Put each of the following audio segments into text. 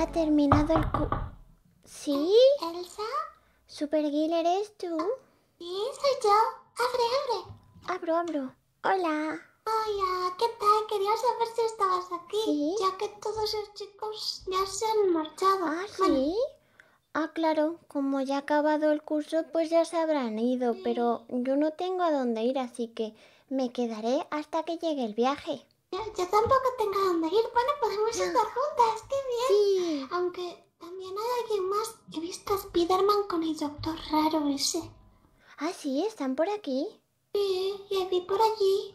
ha terminado el curso. ¿Sí? ¿Elsa? ¿Supergirl eres tú? Sí, soy yo. Abre, abre. Abro, abro. Hola. Hola, ¿qué tal? Quería saber si estabas aquí, ya que todos los chicos ya se han marchado. ¿Ah, sí? Ah, claro, como ya ha acabado el curso, pues ya se habrán ido, pero yo no tengo a dónde ir, así que me quedaré hasta que llegue el viaje. Yo tampoco tengo dónde ir. Bueno, podemos estar juntas, qué bien. Sí. Aunque también hay alguien más. He visto a Spiderman con el doctor raro ese. Ah, sí, están por aquí. Sí, ya vi por allí.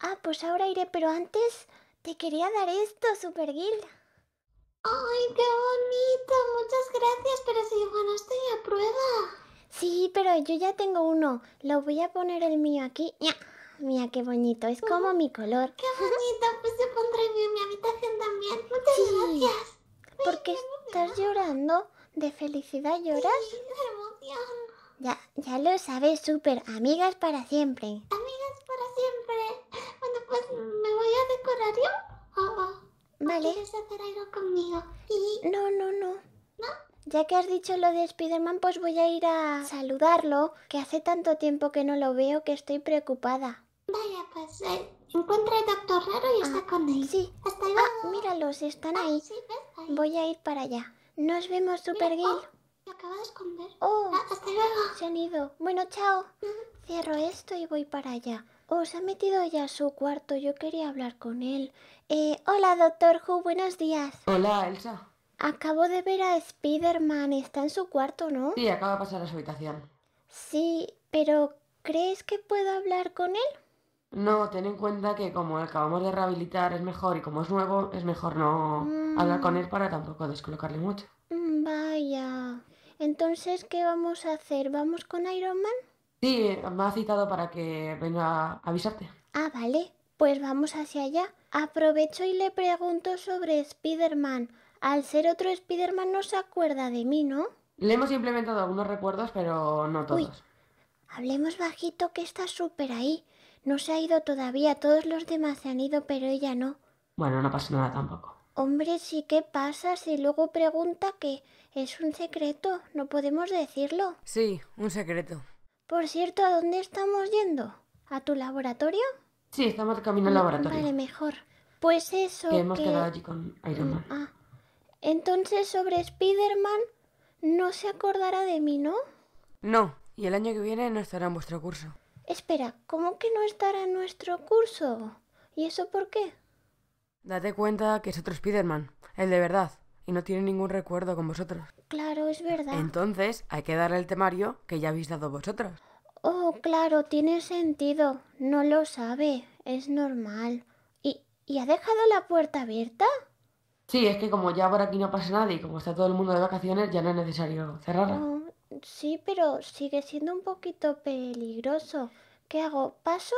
ah, pues ahora iré, pero antes te quería dar esto, Super ¡Ay, qué bonito! Muchas gracias, pero si yo no estoy a prueba. Sí, pero yo ya tengo uno. Lo voy a poner el mío aquí. ¡Ya! ¡Mía, qué bonito, es como mi color. Qué bonito, pues yo pondré en mi habitación también. Muchas gracias. Porque estás llorando? ¿De felicidad lloras? Sí, Ya, ya lo sabes, súper. Amigas para siempre. Amigas para siempre. Bueno, pues me voy a decorar yo. vale. conmigo? No, no, no. ¿No? Ya que has dicho lo de Spider-Man, pues voy a ir a saludarlo, que hace tanto tiempo que no lo veo que estoy preocupada. Pues, eh, encuentra al doctor raro y está ah, con él. Sí. está ahí. Ah, míralos, están ah, ahí. Voy a ir para allá. Nos vemos, Supergirl. Oh, de esconder. Oh, ah, hasta luego. Se han ido. Bueno, chao. Cierro esto y voy para allá. Oh, se ha metido ya a su cuarto. Yo quería hablar con él. Eh, hola, doctor Who. Buenos días. Hola, Elsa. Acabo de ver a Spider-Man. Está en su cuarto, ¿no? Sí, acaba de pasar a su habitación. Sí, pero ¿crees que puedo hablar con él? No, ten en cuenta que como acabamos de rehabilitar es mejor y como es nuevo, es mejor no mm. hablar con él para tampoco descolocarle mucho. Mm, vaya. Entonces, ¿qué vamos a hacer? ¿Vamos con Iron Man? Sí, me ha citado para que venga a avisarte. Ah, vale. Pues vamos hacia allá. Aprovecho y le pregunto sobre Spider-Man. Al ser otro Spider-Man no se acuerda de mí, ¿no? Le hemos implementado algunos recuerdos, pero no todos. hablemos bajito que está súper ahí. No se ha ido todavía, todos los demás se han ido, pero ella no. Bueno, no pasa nada tampoco. Hombre, sí qué pasa, si luego pregunta que es un secreto, no podemos decirlo. Sí, un secreto. Por cierto, ¿a dónde estamos yendo? ¿A tu laboratorio? Sí, estamos camino al mm, laboratorio. Vale, mejor. Pues eso. Que hemos quedado allí con Iron Man. Ah. Entonces, sobre Spider-Man, no se acordará de mí, ¿no? No, y el año que viene no estará en vuestro curso. Espera, ¿cómo que no estará en nuestro curso? ¿Y eso por qué? Date cuenta que es otro Spiderman, man el de verdad, y no tiene ningún recuerdo con vosotros. Claro, es verdad. Entonces hay que darle el temario que ya habéis dado vosotros. Oh, claro, tiene sentido. No lo sabe, es normal. ¿Y, ha dejado la puerta abierta? Sí, es que como ya por aquí no pasa nadie y como está todo el mundo de vacaciones, ya no es necesario cerrarla. Oh, Sí, pero sigue siendo un poquito peligroso. ¿Qué hago? ¿Paso?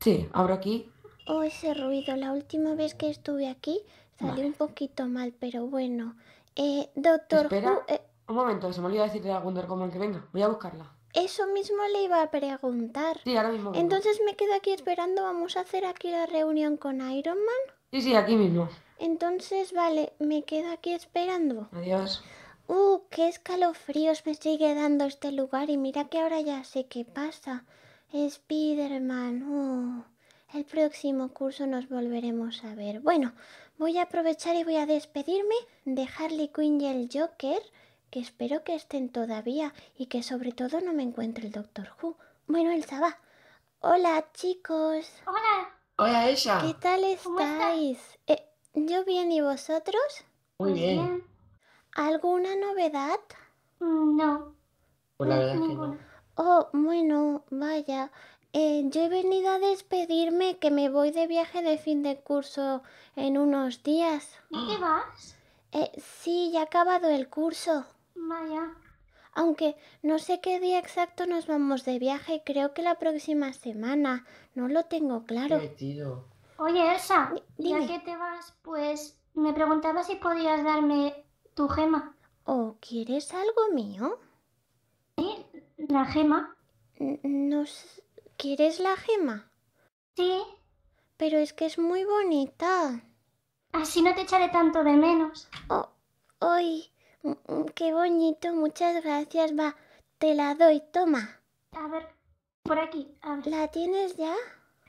Sí, ahora aquí. Oh, ese ruido. La última vez que estuve aquí salió un poquito mal, pero bueno. Eh, doctor Espera, eh, un momento, se me olvidó decirle a Wonder que venga. Voy a buscarla. Eso mismo le iba a preguntar. Sí, ahora mismo. Entonces me quedo aquí esperando. Vamos a hacer aquí la reunión con Iron Man. Sí, sí, aquí mismo. Entonces, vale, me quedo aquí esperando. Adiós. ¡Uh! ¡Qué escalofríos me sigue dando este lugar! Y mira que ahora ya sé qué pasa. Spiderman. Uh, el próximo curso nos volveremos a ver. Bueno, voy a aprovechar y voy a despedirme de Harley Quinn y el Joker, que espero que estén todavía y que sobre todo no me encuentre el Doctor Who. Bueno, Elsa va. Hola, chicos. Hola. Hola, Ella. ¿Qué tal estáis? Eh, yo bien, ¿y vosotros? Muy pues bien. ¿Alguna novedad? Mm, no. Pues que Oh, bueno, vaya. Eh, yo he venido a despedirme que me voy de viaje de fin de curso en unos días. ¿Y qué vas? Eh, sí, ya ha acabado el curso. Vaya. Aunque no sé qué día exacto nos vamos de viaje, creo que la próxima semana. No lo tengo claro. Oye, Elsa, dime. que te vas, pues me preguntaba si podías darme tu gema. ¿O quieres algo mío? ¿La gema? Nos... ¿Quieres la gema? Sí. Pero es que es muy bonita. Así no te echaré tanto de menos. Oh, ¡Ay! ¡Qué bonito! Muchas gracias, va. Te la doy, toma. A ver, por aquí. ¿La tienes ya?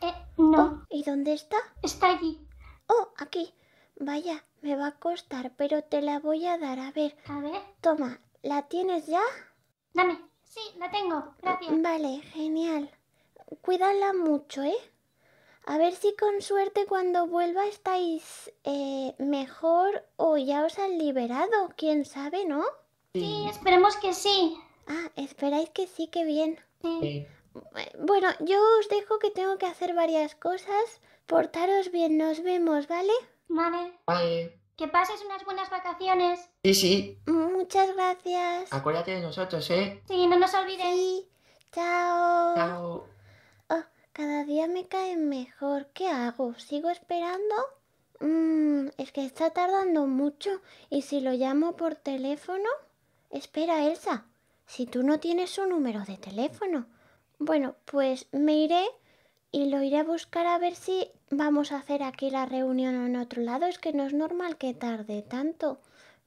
Eh, no. Oh, ¿Y dónde está? Está allí. Oh, aquí. Vaya, me va a costar, pero te la voy a dar. A ver. A ver. Toma, ¿la tienes ya? Dame. Sí, la tengo. Gracias. Vale, genial. Cuídala mucho, ¿eh? A ver si con suerte cuando vuelva estáis eh, mejor o ya os han liberado. ¿Quién sabe, no? Sí, esperemos que sí. Ah, esperáis que sí, qué bien. Sí. Bueno, yo os dejo que tengo que hacer varias cosas. Portaros bien, nos vemos, ¿vale? Vale. Que pases unas buenas vacaciones. Sí, sí. Muchas gracias. Acuérdate de nosotros, ¿eh? Sí, no nos olvides. Chao. Chao. Oh, cada día me cae mejor. ¿Qué hago? ¿Sigo esperando? Mm, es que está tardando mucho. ¿Y si lo llamo por teléfono? Espera, Elsa. Si tú no tienes su número de teléfono. Bueno, pues me iré y lo iré a buscar a ver si vamos a hacer aquí la reunión en otro lado. Es que no es normal que tarde tanto.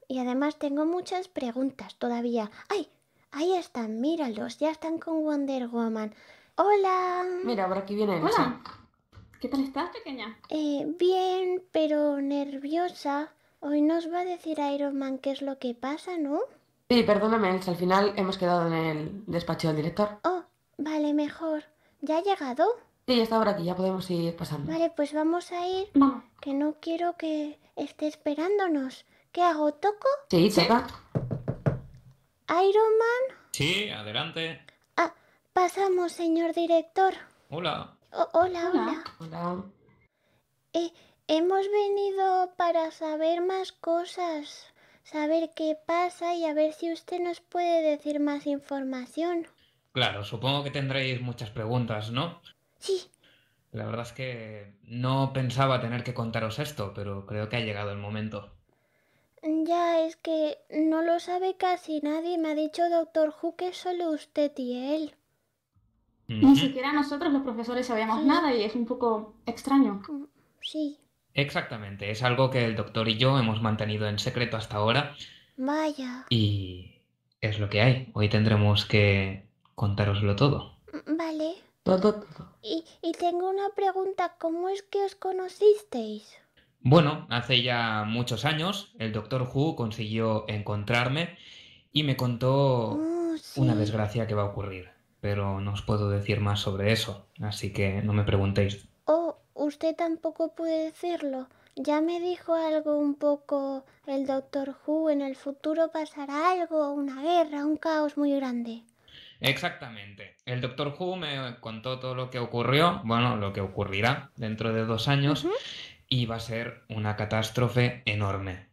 Y además tengo muchas preguntas todavía. ¡Ay! Ahí están, míralos, ya están con Wonder Woman. ¡Hola! Mira, por aquí viene Elsa. Hola. ¿Qué tal estás, pequeña? Eh, bien, pero nerviosa. Hoy nos va a decir Iron Man qué es lo que pasa, ¿no? Sí, perdóname, Elsa, al final hemos quedado en el despacho del director. Oh, vale, mejor. ¿Ya ha llegado? Sí, ya está ahora aquí, ya podemos ir pasando. Vale, pues vamos a ir. Que no quiero que esté esperándonos. ¿Qué hago? ¿Toco? Sí, checa. Iron Man. Sí, adelante. Ah, pasamos, señor director. Hola. hola, hola. Hola. hola. Eh, hemos venido para saber más cosas, saber qué pasa y a ver si usted nos puede decir más información. Claro, supongo que tendréis muchas preguntas, ¿no? Sí. La verdad es que no pensaba tener que contaros esto, pero creo que ha llegado el momento. Ya, es que no lo sabe casi nadie. Me ha dicho Doctor Who que solo usted y él. Ni siquiera nosotros los profesores sabíamos nada y es un poco extraño. Sí. Exactamente, es algo que el doctor y yo hemos mantenido en secreto hasta ahora. Vaya. Y es lo que hay. Hoy tendremos que contároslo todo. Vale. Y, tengo una pregunta, ¿cómo es que os conocisteis? Bueno, hace ya muchos años el doctor Who consiguió encontrarme y me contó oh, una desgracia que va a ocurrir, pero no os puedo decir más sobre eso, así que no me preguntéis. Oh, usted tampoco puede decirlo. Ya me dijo algo un poco el doctor Who, en el futuro pasará algo, una guerra, un caos muy grande. Exactamente. El Doctor Who me contó todo lo que ocurrió, bueno, lo que ocurrirá dentro de dos años, y va a ser una catástrofe enorme.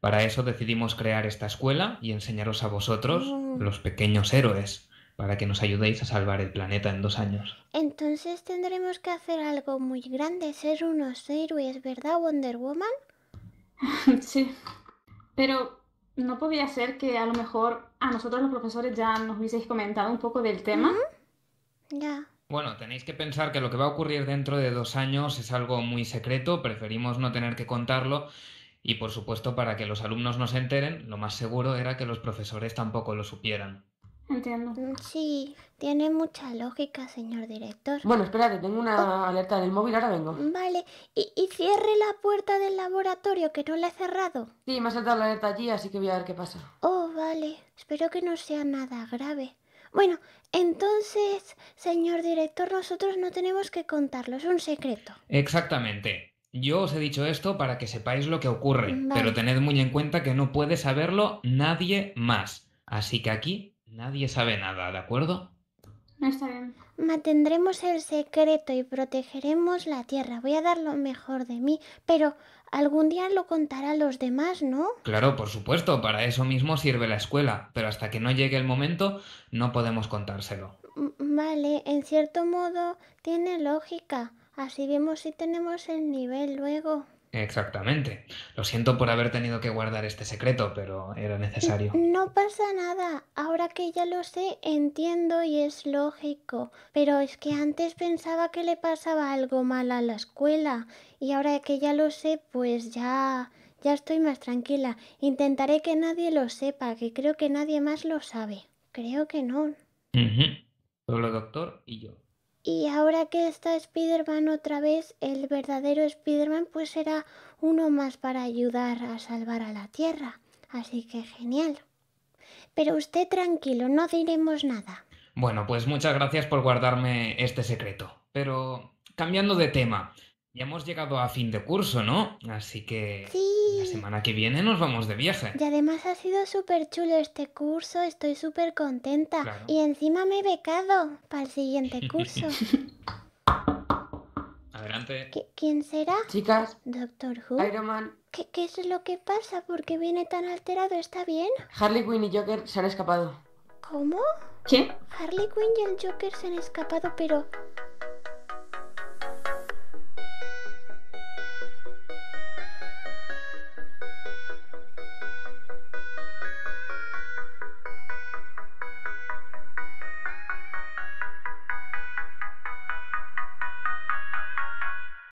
Para eso decidimos crear esta escuela y enseñaros a vosotros, oh. los pequeños héroes, para que nos ayudéis a salvar el planeta en dos años. Entonces tendremos que hacer algo muy grande, ser unos héroes, ¿verdad, Wonder Woman? sí. Pero no podía ser que a lo mejor a nosotros los profesores ya nos hubieseis comentado un poco del tema. Ya. Bueno, tenéis que pensar que lo que va a ocurrir dentro de dos años es algo muy secreto, preferimos no tener que contarlo y por supuesto para que los alumnos no se enteren, lo más seguro era que los profesores tampoco lo supieran. Entiendo. Mm, sí, tiene mucha lógica, señor director. Bueno, espérate, tengo una oh. alerta en el móvil, ahora vengo. Vale, y, cierre la puerta del laboratorio, que no la he cerrado. Sí, me ha saltado la alerta allí, así que voy a ver qué pasa. Oh, vale, espero que no sea nada grave. Bueno, entonces, señor director, nosotros no tenemos que contarlo, es un secreto. Exactamente. Yo os he dicho esto para que sepáis lo que ocurre, pero tened muy en cuenta que no puede saberlo nadie más. Así que aquí Nadie sabe nada, ¿de acuerdo? No está bien. Mantendremos el secreto y protegeremos la tierra. Voy a dar lo mejor de mí, pero algún día lo contará a los demás, ¿no? Claro, por supuesto, para eso mismo sirve la escuela, pero hasta que no llegue el momento no podemos contárselo. vale, en cierto modo tiene lógica. Así vemos si tenemos el nivel luego. Exactamente. Lo siento por haber tenido que guardar este secreto, pero era necesario. No pasa nada. Ahora que ya lo sé, entiendo y es lógico. Pero es que antes pensaba que le pasaba algo mal a la escuela. Y ahora que ya lo sé, pues ya. Ya estoy más tranquila. Intentaré que nadie lo sepa, que creo que nadie más lo sabe. Creo que no. Mhm. Solo el doctor y yo. Y ahora que está Spider-Man otra vez, el verdadero Spider-Man pues será uno más para ayudar a salvar a la Tierra. Así que genial. Pero usted tranquilo, no diremos nada. Bueno, pues muchas gracias por guardarme este secreto. Pero cambiando de tema, ya hemos llegado a fin de curso, ¿no? Así que sí. la semana que viene nos vamos de viaje. Y además ha sido súper chulo este curso, estoy súper contenta. Y encima me he becado para el siguiente curso. Adelante. ¿Quién será? Chicas. Doctor Who. Iron Man. ¿Qué, ¿Qué, es lo que pasa? ¿Por qué viene tan alterado? ¿Está bien? Harley Quinn y Joker se han escapado. ¿Cómo? ¿Qué? Harley Quinn y el Joker se han escapado, pero